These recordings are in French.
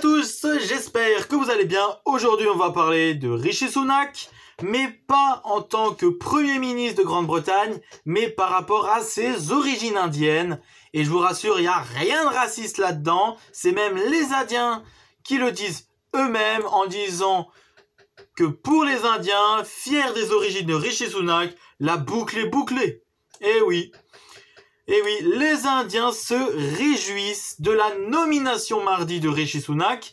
tous, j'espère que vous allez bien. Aujourd'hui, on va parler de Rishi Sunak, mais pas en tant que Premier ministre de Grande-Bretagne, mais par rapport à ses origines indiennes. Et je vous rassure, il n'y a rien de raciste là-dedans. C'est même les Indiens qui le disent eux-mêmes en disant que pour les Indiens, fiers des origines de Rishi Sunak, la boucle est bouclée. Eh oui. Et eh oui, les Indiens se réjouissent de la nomination mardi de Rishi Sunak,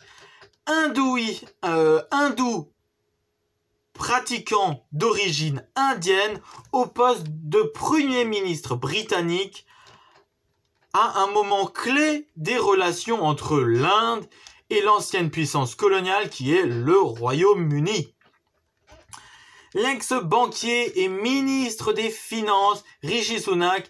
hindou euh, pratiquant d'origine indienne au poste de Premier ministre britannique à un moment clé des relations entre l'Inde et l'ancienne puissance coloniale qui est le Royaume-Uni. L'ex-banquier et ministre des Finances, Rishi Sunak,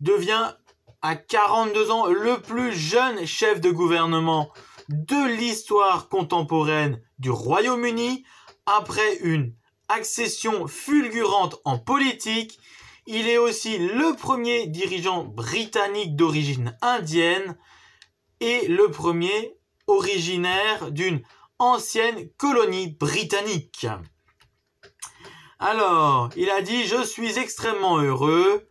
devient à 42 ans le plus jeune chef de gouvernement de l'histoire contemporaine du Royaume-Uni après une accession fulgurante en politique. Il est aussi le premier dirigeant britannique d'origine indienne et le premier originaire d'une ancienne colonie britannique. Alors, il a dit, je suis extrêmement heureux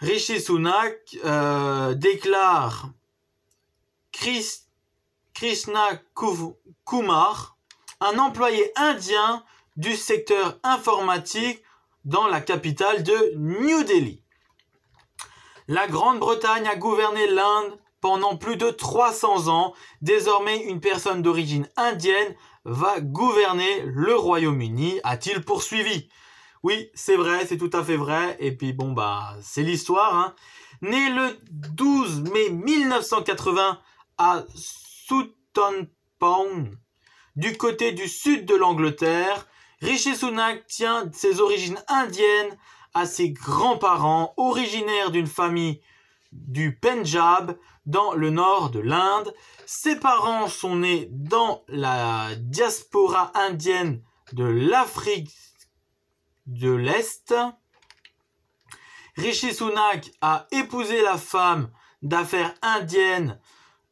Rishi Sunak euh, déclare Krishna Kumar, un employé indien du secteur informatique dans la capitale de New Delhi. La Grande-Bretagne a gouverné l'Inde pendant plus de 300 ans. Désormais, une personne d'origine indienne va gouverner le Royaume-Uni, a-t-il poursuivi. Oui, c'est vrai, c'est tout à fait vrai. Et puis bon, bah, c'est l'histoire. Hein. Né le 12 mai 1980 à Sutton Pound, du côté du sud de l'Angleterre, Rishi Sunak tient ses origines indiennes à ses grands-parents, originaires d'une famille du Punjab, dans le nord de l'Inde. Ses parents sont nés dans la diaspora indienne de l'Afrique de l'Est. Rishi Sunak a épousé la femme d'affaires indienne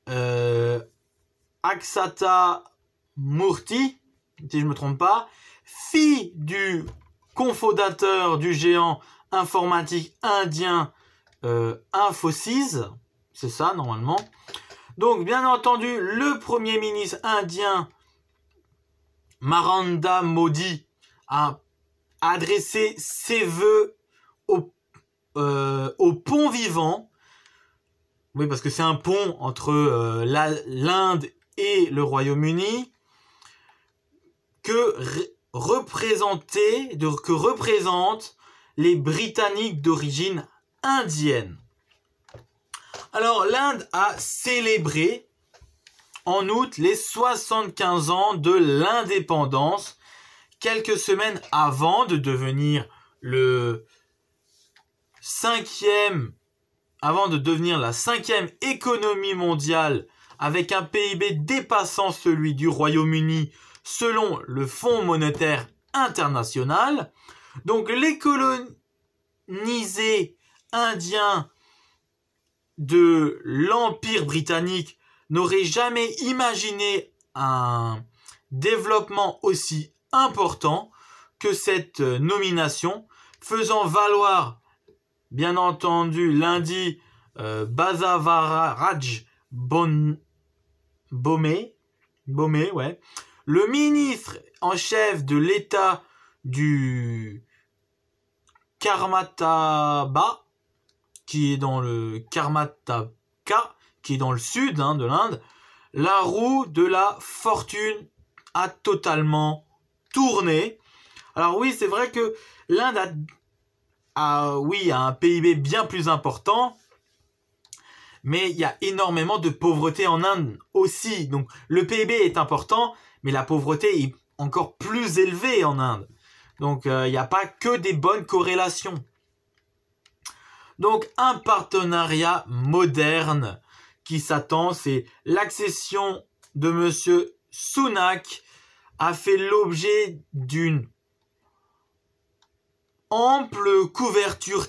euh, Aksata Murti, si je ne me trompe pas, fille du cofondateur du géant informatique indien euh, Infosys. C'est ça, normalement. Donc, bien entendu, le premier ministre indien, Maranda Modi, a adresser ses voeux au, euh, au pont vivant. Oui, parce que c'est un pont entre euh, l'Inde et le Royaume-Uni que que représentent les Britanniques d'origine indienne. Alors l'Inde a célébré en août les 75 ans de l'indépendance quelques semaines avant de devenir le cinquième, avant de devenir la cinquième économie mondiale avec un PIB dépassant celui du Royaume-Uni selon le Fonds monétaire international. Donc les colonisés indiens de l'Empire britannique n'auraient jamais imaginé un développement aussi important que cette euh, nomination, faisant valoir, bien entendu, lundi, Bazavara euh, Bazavaraj Bomé, ouais, le ministre en chef de l'État du Karmataba, qui est dans le Karmataka, qui est dans le sud hein, de l'Inde, la roue de la fortune a totalement tourner. Alors oui, c'est vrai que l'Inde a, oui, un PIB bien plus important, mais il y a énormément de pauvreté en Inde aussi. Donc le PIB est important, mais la pauvreté est encore plus élevée en Inde. Donc euh, il n'y a pas que des bonnes corrélations. Donc un partenariat moderne qui s'attend, c'est l'accession de Monsieur Sunak a fait l'objet d'une ample couverture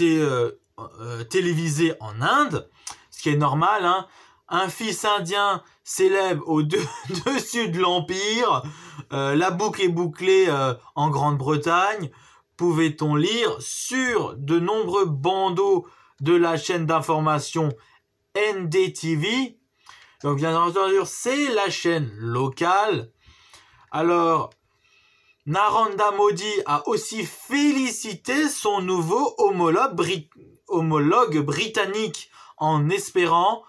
euh, euh, télévisée en Inde, ce qui est normal. Hein. Un fils indien s'élève au-dessus de, l'Empire. Euh, la boucle est bouclée en Grande-Bretagne. Pouvait-on lire sur de nombreux bandeaux de la chaîne d'information NDTV. Donc bien entendu, c'est la chaîne locale alors, Narendra Modi a aussi félicité son nouveau homologue, britannique en espérant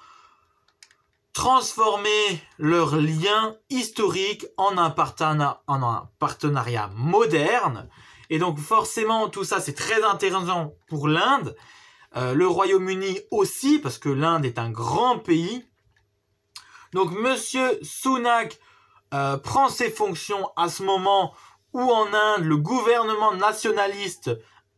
transformer leur lien historique en un, partenariat moderne. Et donc forcément, tout ça, c'est très intéressant pour l'Inde. Euh, le Royaume-Uni aussi, parce que l'Inde est un grand pays. Donc Monsieur Sunak euh, prend ses fonctions à ce moment où en Inde, le gouvernement nationaliste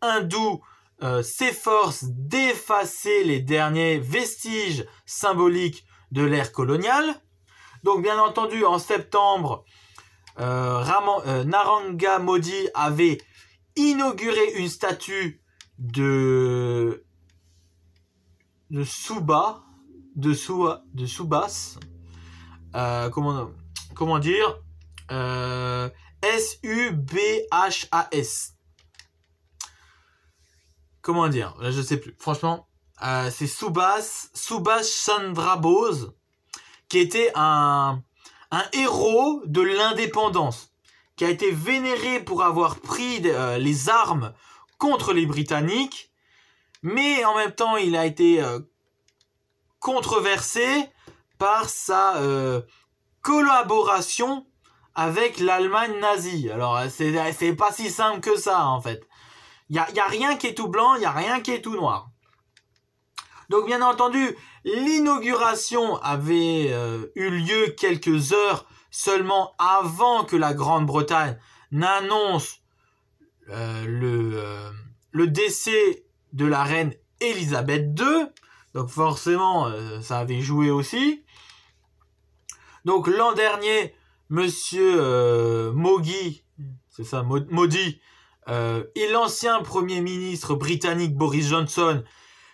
hindou euh, s'efforce d'effacer les derniers vestiges symboliques de l'ère coloniale. Donc bien entendu, en septembre, euh, euh Naranga Modi avait inauguré une statue de de Suba, de, Subas, comment on comment dire, S-U-B-H-A-S. Comment dire Je ne sais plus. Franchement, euh, c'est Subhas, Subhas Chandra Bose, qui était un, un héros de l'indépendance, qui a été vénéré pour avoir pris euh, les armes contre les Britanniques, mais en même temps, il a été euh, controversé par sa collaboration avec l'Allemagne nazie. Alors, c'est pas si simple que ça, en fait. Il n'y a, y a rien qui est tout blanc, il n'y a rien qui est tout noir. Donc, bien entendu, l'inauguration avait euh, eu lieu quelques heures seulement avant que la Grande-Bretagne n'annonce euh, le, euh, le décès de la reine Elisabeth II. Donc forcément, ça avait joué aussi. Donc l'an dernier, Monsieur euh, c'est ça, Modi, euh, et l'ancien Premier ministre britannique Boris Johnson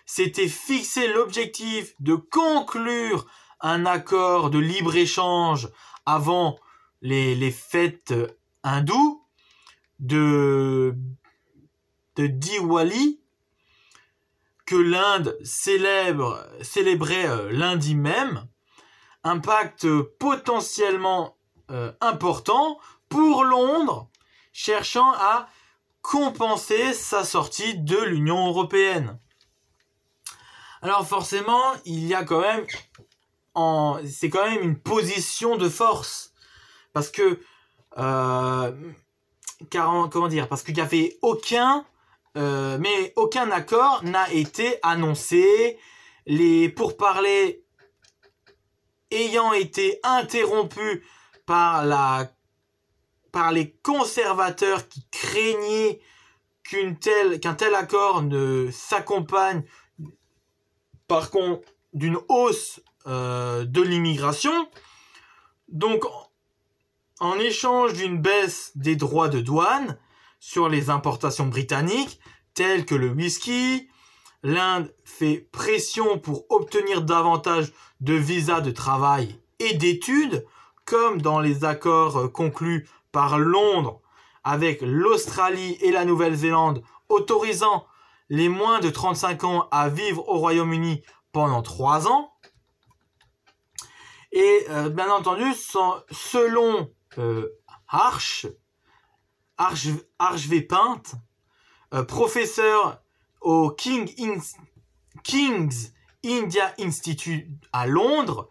s'étaient fixé l'objectif de conclure un accord de libre-échange avant les, fêtes euh, hindoues de, Diwali que l'Inde célèbre, célébrait lundi même. Impact potentiellement euh, important pour Londres, cherchant à compenser sa sortie de l'Union européenne. Alors forcément, il y a quand même, en... c'est quand même une position de force parce que, euh, comment dire, parce qu'il n'y avait aucun, euh, mais aucun accord n'a été annoncé. Les pourparlers ayant été interrompu par la par les conservateurs qui craignaient qu'une telle qu'un tel accord ne s'accompagne par contre d'une hausse euh, de l'immigration. Donc en échange d'une baisse des droits de douane sur les importations britanniques telles que le whisky, l'Inde fait pression pour obtenir davantage de visas de travail et d'études, comme dans les accords euh, conclus par Londres avec l'Australie et la Nouvelle-Zélande, autorisant les moins de 35 ans à vivre au Royaume-Uni pendant 3 ans. Et euh, bien entendu, selon euh, Arche, Arch, Arch, professeur au King's India Institute à Londres,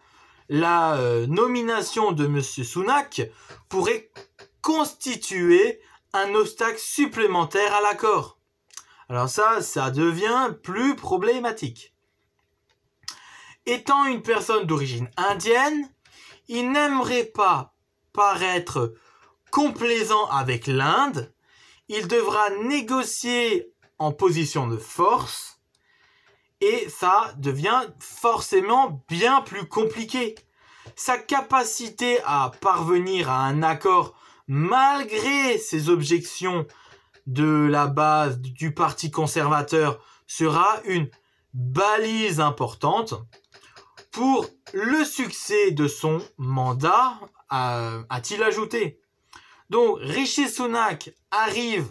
la euh, nomination de M. Sunak pourrait constituer un obstacle supplémentaire à l'accord. Alors ça, ça devient plus problématique. Étant une personne d'origine indienne, il n'aimerait pas paraître complaisant avec l'Inde. Il devra négocier en position de force, et ça devient forcément bien plus compliqué. Sa capacité à parvenir à un accord malgré ses objections de la base du Parti conservateur sera une balise importante pour le succès de son mandat, euh, a-t-il ajouté. Donc Rishi Sunak arrive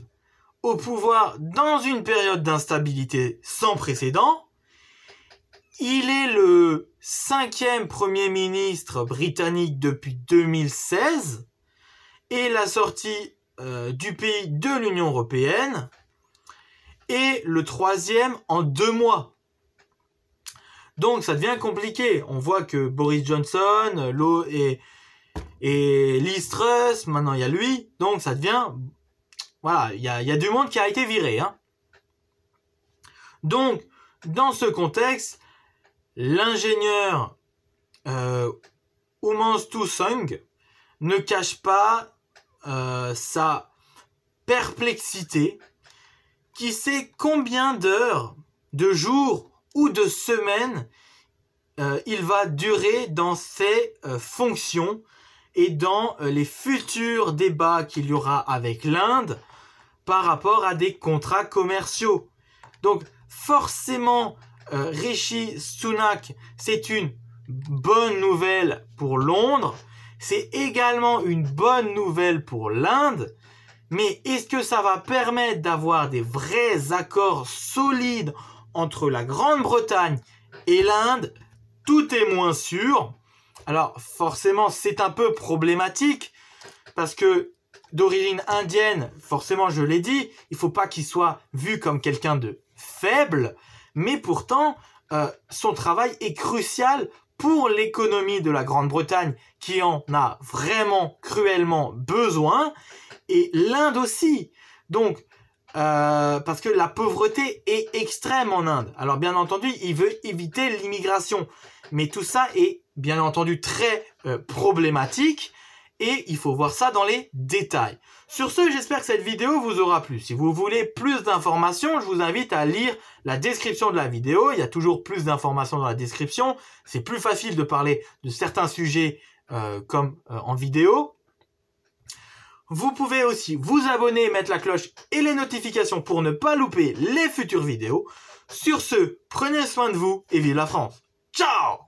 au pouvoir dans une période d'instabilité sans précédent. Il est le cinquième Premier ministre britannique depuis 2016 et la sortie euh, du pays de l'Union européenne et le troisième en deux mois. Donc ça devient compliqué. On voit que Boris Johnson, Lowe et, et maintenant il y a lui. Donc ça devient voilà, il y a, du monde qui a été viré. Hein. Donc, dans ce contexte, l'ingénieur euh, ne cache pas euh, sa perplexité, qui sait combien d'heures, de jours ou de semaines euh, il va durer dans ses euh, fonctions et dans euh, les futurs débats qu'il y aura avec l'Inde par rapport à des contrats commerciaux. Donc forcément, euh, Rishi Sunak, c'est une bonne nouvelle pour Londres, c'est également une bonne nouvelle pour l'Inde, mais est-ce que ça va permettre d'avoir des vrais accords solides entre la Grande-Bretagne et l'Inde Tout est moins sûr. Alors forcément, c'est un peu problématique parce que d'origine indienne, forcément, je l'ai dit, il faut pas qu'il soit vu comme quelqu'un de faible, mais pourtant, euh, son travail est crucial pour l'économie de la Grande-Bretagne qui en a vraiment cruellement besoin, et l'Inde aussi. Donc, euh, parce que la pauvreté est extrême en Inde. Alors bien entendu, il veut éviter l'immigration, mais tout ça est bien entendu très euh, problématique et il faut voir ça dans les détails. Sur ce, j'espère que cette vidéo vous aura plu. Si vous voulez plus d'informations, je vous invite à lire la description de la vidéo. Il y a toujours plus d'informations dans la description. C'est plus facile de parler de certains sujets euh, comme euh, en vidéo. Vous pouvez aussi vous abonner, mettre la cloche et les notifications pour ne pas louper les futures vidéos. Sur ce, prenez soin de vous et vive la France. Ciao